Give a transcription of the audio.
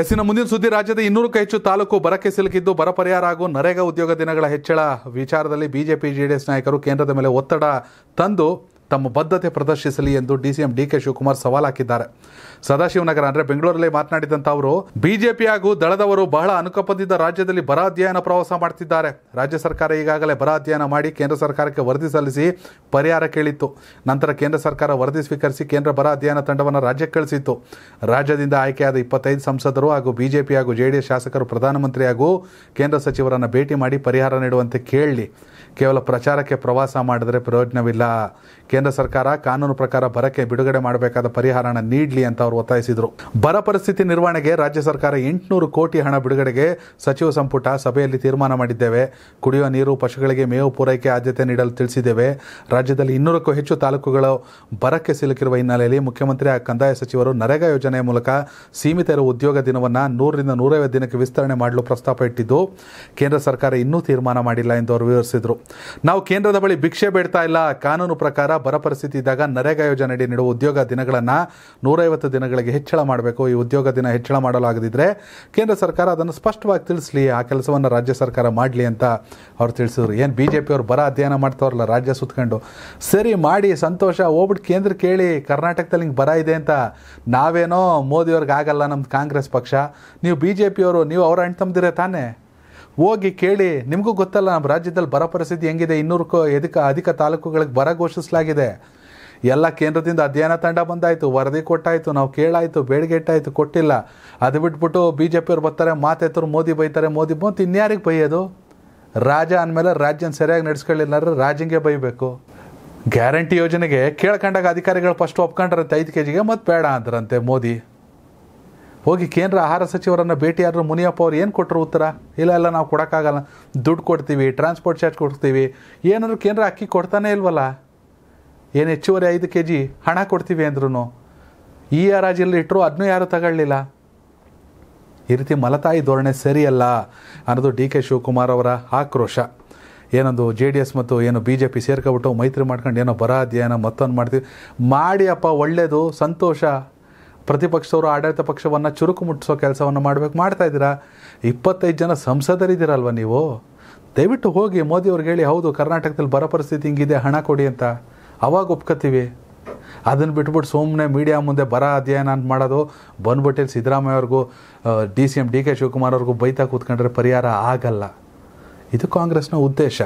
ಎಸ್ಸಿನ ಮುಂದಿನ ಸುದ್ದಿ ರಾಜ್ಯದ ಇನ್ನೂರಕ್ಕೂ ಹೆಚ್ಚು ತಾಲೂಕು ಬರಕ್ಕೆ ಸಿಲುಕಿದ್ದು ಬರ ಪರಿಹಾರ ಹಾಗೂ ನರೇಗಾ ಉದ್ಯೋಗ ದಿನಗಳ ಹೆಚ್ಚಳ ವಿಚಾರದಲ್ಲಿ ಬಿಜೆಪಿ ಜೆಡಿಎಸ್ ನಾಯಕರು ಕೇಂದ್ರದ ಮೇಲೆ ಒತ್ತಡ ತಂದು ತಮ್ಮ ಬದ್ಧತೆ ಪ್ರದರ್ಶಿಸಲಿ ಎಂದು ಡಿಸಿಎಂ ಡಿ ಕೆ ಶಿವಕುಮಾರ್ ಸವಾಲ್ ಹಾಕಿದ್ದಾರೆ ಸದಾಶಿವನಗರ ಅಂದರೆ ಬೆಂಗಳೂರಲ್ಲಿ ಮಾತನಾಡಿದಂತ ಅವರು ಬಿಜೆಪಿ ಹಾಗೂ ದಳದವರು ಬಹಳ ಅನುಕಂಪದಿಂದ ರಾಜ್ಯದಲ್ಲಿ ಬರ ಅಧ್ಯಯನ ಪ್ರವಾಸ ಮಾಡ್ತಿದ್ದಾರೆ ರಾಜ್ಯ ಸರ್ಕಾರ ಈಗಾಗಲೇ ಬರ ಅಧ್ಯಯನ ಮಾಡಿ ಕೇಂದ್ರ ಸರ್ಕಾರಕ್ಕೆ ವರದಿ ಸಲ್ಲಿಸಿ ಪರಿಹಾರ ಕೇಳಿತ್ತು ನಂತರ ಕೇಂದ್ರ ಸರ್ಕಾರ ವರದಿ ಸ್ವೀಕರಿಸಿ ಕೇಂದ್ರ ಬರ ಅಧ್ಯಯನ ತಂಡವನ್ನು ರಾಜ್ಯಕ್ಕೆ ಕಳಿಸಿತ್ತು ರಾಜ್ಯದಿಂದ ಆಯ್ಕೆಯಾದ ಇಪ್ಪತ್ತೈದು ಸಂಸದರು ಹಾಗೂ ಬಿಜೆಪಿ ಹಾಗೂ ಜೆಡಿಎಸ್ ಶಾಸಕರು ಪ್ರಧಾನಮಂತ್ರಿ ಹಾಗೂ ಕೇಂದ್ರ ಸಚಿವರನ್ನು ಭೇಟಿ ಮಾಡಿ ಪರಿಹಾರ ನೀಡುವಂತೆ ಕೇಳಲಿ ಕೇವಲ ಪ್ರಚಾರಕ್ಕೆ ಪ್ರವಾಸ ಮಾಡಿದರೆ ಪ್ರಯೋಜನವಿಲ್ಲ ಕೇಂದ್ರ ಸರ್ಕಾರ ಕಾನೂನು ಪ್ರಕಾರ ಬರಕ್ಕೆ ಬಿಡುಗಡೆ ಮಾಡಬೇಕಾದ ಪರಿಹಾರನ ನೀಡಲಿ ಅಂತ ಅವರು ಒತ್ತಾಯಿಸಿದರು ಬರ ಪರಿಸ್ಥಿತಿ ನಿರ್ವಹಣೆಗೆ ರಾಜ್ಯ ಸರ್ಕಾರ ಎಂಟುನೂರು ಕೋಟಿ ಹಣ ಬಿಡುಗಡೆಗೆ ಸಚಿವ ಸಂಪುಟ ಸಭೆಯಲ್ಲಿ ತೀರ್ಮಾನ ಮಾಡಿದ್ದೇವೆ ಕುಡಿಯುವ ನೀರು ಪಶುಗಳಿಗೆ ಮೇವು ಪೂರೈಕೆ ಆದ್ಯತೆ ನೀಡಲು ತಿಳಿಸಿದ್ದೇವೆ ರಾಜ್ಯದಲ್ಲಿ ಇನ್ನೂರಕ್ಕೂ ಹೆಚ್ಚು ತಾಲೂಕುಗಳು ಬರಕ್ಕೆ ಸಿಲುಕಿರುವ ಹಿನ್ನೆಲೆಯಲ್ಲಿ ಮುಖ್ಯಮಂತ್ರಿ ಆ ಕಂದಾಯ ಸಚಿವರು ನರೇಗಾ ಯೋಜನೆಯ ಮೂಲಕ ಸೀಮಿತ ಇರುವ ಉದ್ಯೋಗ ದಿನವನ್ನು ನೂರರಿಂದ ನೂರೈವತ್ತು ದಿನಕ್ಕೆ ವಿಸ್ತರಣೆ ಮಾಡಲು ಪ್ರಸ್ತಾಪ ಇಟ್ಟಿದ್ದು ಕೇಂದ್ರ ಸರ್ಕಾರ ಇನ್ನೂ ತೀರ್ಮಾನ ಮಾಡಿಲ್ಲ ಎಂದು ಅವರು ವಿವರಿಸಿದರು ನಾವು ಕೇಂದ್ರದ ಬಳಿ ಭಿಕ್ಷೆ ಬೇಡ್ತಾ ಇಲ್ಲ ಕಾನೂನು ಪ್ರಕಾರ ಬರ ಪರಿಸ್ಥಿತಿ ಇದ್ದಾಗ ನರೇಗಾ ಯೋಜನೆಯಡಿ ನೀಡುವ ಉದ್ಯೋಗ ದಿನಗಳನ್ನು ನೂರೈವತ್ತು ದಿನಗಳಿಗೆ ಹೆಚ್ಚಳ ಮಾಡಬೇಕು ಈ ಉದ್ಯೋಗ ದಿನ ಹೆಚ್ಚಳ ಮಾಡಲಾಗದಿದ್ದರೆ ಕೇಂದ್ರ ಸರ್ಕಾರ ಅದನ್ನು ಸ್ಪಷ್ಟವಾಗಿ ತಿಳಿಸಲಿ ಆ ಕೆಲಸವನ್ನು ರಾಜ್ಯ ಸರ್ಕಾರ ಮಾಡಲಿ ಅಂತ ಅವ್ರು ತಿಳಿಸಿದ್ರು ಏನು ಬಿ ಜೆ ಪಿಯವ್ರು ಬರ ಅಧ್ಯಯನ ಮಾಡ್ತಾವ್ರಲ್ಲ ರಾಜ್ಯ ಸುತ್ಕೊಂಡು ಸರಿ ಮಾಡಿ ಸಂತೋಷ ಹೋಗ್ಬಿಟ್ಟು ಕೇಂದ್ರ ಕೇಳಿ ಕರ್ನಾಟಕದಲ್ಲಿ ಹಿಂಗೆ ಬರ ಇದೆ ಅಂತ ನಾವೇನೋ ಮೋದಿಯವ್ರಿಗೆ ಆಗಲ್ಲ ನಮ್ಮ ಕಾಂಗ್ರೆಸ್ ಪಕ್ಷ ನೀವು ಬಿ ಜೆ ಪಿಯವರು ನೀವು ಅಣ್ಣ ತಮ್ಮದಿರೇ ತಾನೇ ಹೋಗಿ ಕೇಳಿ ನಿಮಗೂ ಗೊತ್ತಲ್ಲ ನಮ್ಮ ರಾಜ್ಯದಲ್ಲಿ ಬರ ಪರಿಸ್ಥಿತಿ ಹೆಂಗಿದೆ ಇನ್ನೂರಕ್ಕೂ ಎದಕ್ಕೆ ಅಧಿಕ ತಾಲೂಕುಗಳಿಗೆ ಬರ ಘೋಷಿಸಲಾಗಿದೆ ಎಲ್ಲ ಕೇಂದ್ರದಿಂದ ಅಧ್ಯಯನ ತಂಡ ಬಂದಾಯಿತು ವರದಿ ಕೊಟ್ಟಾಯಿತು ನಾವು ಕೇಳಾಯಿತು ಇಟ್ಟಾಯಿತು ಕೊಟ್ಟಿಲ್ಲ ಅದು ಬಿಟ್ಬಿಟ್ಟು ಬಿ ಜೆ ಪಿಯವ್ರು ಬರ್ತಾರೆ ಮಾತೆತ್ತರು ಮೋದಿ ಬೈತಾರೆ ಮೋದಿ ಬಂತು ಇನ್ಯಾರಿಗೆ ಬೈಯೋದು ರಾಜ ಅಂದಮೇಲೆ ರಾಜ್ಯನ ಸರಿಯಾಗಿ ನಡೆಸ್ಕೊಳ್ಳಿಲ್ಲ ರಾಜಂಗೆ ರಾಜ್ಯಂಗೆ ಬೈಬೇಕು ಗ್ಯಾರಂಟಿ ಯೋಜನೆಗೆ ಕೇಳ್ಕೊಂಡಾಗ ಅಧಿಕಾರಿಗಳು ಫಸ್ಟ್ ಒಪ್ಕೊಂಡ್ರಂತೆ ಐದು ಕೆ ಜಿಗೆ ಮತ್ತು ಬೇಡ ಅಂದ್ರಂತೆ ಮೋದಿ ಹೋಗಿ ಕೇಂದ್ರ ಆಹಾರ ಸಚಿವರನ್ನು ಭೇಟಿಯಾದರೂ ಮುನಿಯಪ್ಪ ಅವ್ರು ಏನು ಕೊಟ್ಟರು ಉತ್ತರ ಇಲ್ಲ ಎಲ್ಲ ನಾವು ಕೊಡೋಕ್ಕಾಗಲ್ಲ ದುಡ್ಡು ಕೊಡ್ತೀವಿ ಟ್ರಾನ್ಸ್ಪೋರ್ಟ್ ಚಾರ್ಜ್ ಕೊಡ್ತೀವಿ ಏನಾದರೂ ಕೇಂದ್ರ ಅಕ್ಕಿ ಕೊಡ್ತಾನೆ ಇಲ್ವಲ್ಲ ಏನು ಹೆಚ್ಚುವರಿ ಐದು ಕೆ ಜಿ ಹಣ ಕೊಡ್ತೀವಿ ಅಂದ್ರೂ ಈ ಹರಾಜಲ್ಲಿ ಇಟ್ಟರು ಅದನ್ನೂ ಯಾರೂ ತಗೊಳ್ಳಿಲ್ಲ ಈ ರೀತಿ ಮಲತಾಯಿ ಧೋರಣೆ ಸರಿಯಲ್ಲ ಅನ್ನೋದು ಡಿ ಕೆ ಶಿವಕುಮಾರ್ ಅವರ ಆಕ್ರೋಶ ಏನೊಂದು ಜೆ ಡಿ ಎಸ್ ಮತ್ತು ಏನು ಬಿ ಜೆ ಪಿ ಸೇರ್ಕೊಬಿಟ್ಟು ಮೈತ್ರಿ ಮಾಡ್ಕೊಂಡು ಏನೋ ಬರ ಅಧ್ಯಯನ ಮತ್ತೊಂದು ಮಾಡ್ತೀವಿ ಮಾಡಿ ಅಪ್ಪ ಒಳ್ಳೆಯದು ಸಂತೋಷ ಪ್ರತಿಪಕ್ಷದವರು ಆಡಳಿತ ಪಕ್ಷವನ್ನು ಚುರುಕು ಮುಟ್ಟಿಸೋ ಕೆಲಸವನ್ನು ಮಾಡಬೇಕು ಮಾಡ್ತಾ ಇದ್ದೀರಾ ಇಪ್ಪತ್ತೈದು ಜನ ಸಂಸದರಿದ್ದೀರಲ್ವ ನೀವು ದಯವಿಟ್ಟು ಹೋಗಿ ಮೋದಿಯವ್ರಿಗೆ ಹೇಳಿ ಹೌದು ಕರ್ನಾಟಕದಲ್ಲಿ ಬರ ಪರಿಸ್ಥಿತಿ ಹಿಂಗಿದೆ ಹಣ ಕೊಡಿ ಅಂತ ಅವಾಗ ಒಪ್ಕೋತೀವಿ ಅದನ್ನು ಬಿಟ್ಬಿಟ್ಟು ಸುಮ್ಮನೆ ಮೀಡಿಯಾ ಮುಂದೆ ಬರ ಅಧ್ಯಯನ ಅಂತ ಮಾಡೋದು ಸಿದ್ದರಾಮಯ್ಯ ಅವ್ರಿಗೂ D C M D K Shivakumar ಅವ್ರಿಗೂ ಬೈತಾ ಕೂತ್ಕೊಂಡ್ರೆ ಪರಿಹಾರ ಆಗಲ್ಲ ಇದು ಕಾಂಗ್ರೆಸ್ನ ಉದ್ದೇಶ